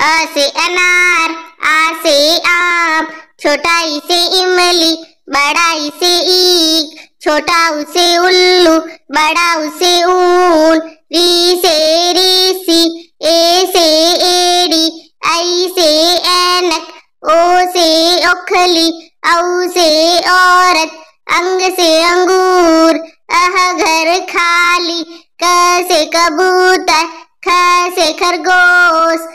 से अनार आ से आम छोटाई से इमली बड़ा से ईख छोटा उसे उल्लू बड़ा उसे ऊन री से रीसी ए से एड़ी आई से ऐनक ओ से ओखली औ से औरत अंग से अंगूर अह घर खाली क से कबूतर ख से खरगोश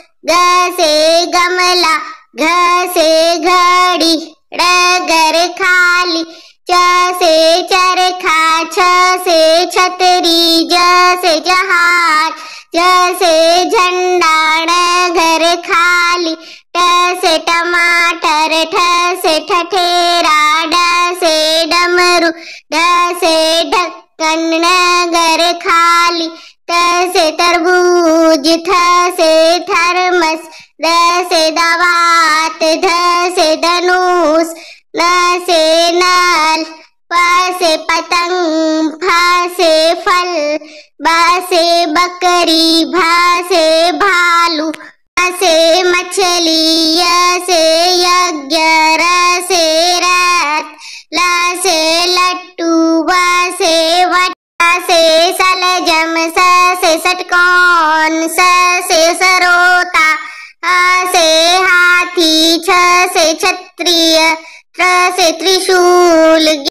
कमला घ से घड़ी डगर खाली च से चरखा छ से छतरी ज से जहाज ज से झंडा डगर खाली ट से टमाटर ठ से ठठेरा ड से डमरू ड से ढक्कन घर खाली त से तरबूज थ से द से दवात ध से धनुष न से नल प से पतंग फ से फल ब से बकरी भ से भालू से मछली य से यज्ञ र से रथ ल से लट्टू व से वट से सलजम स से सटकोन स से सरो छ से क्षत्रिय त्र से त्रिशूल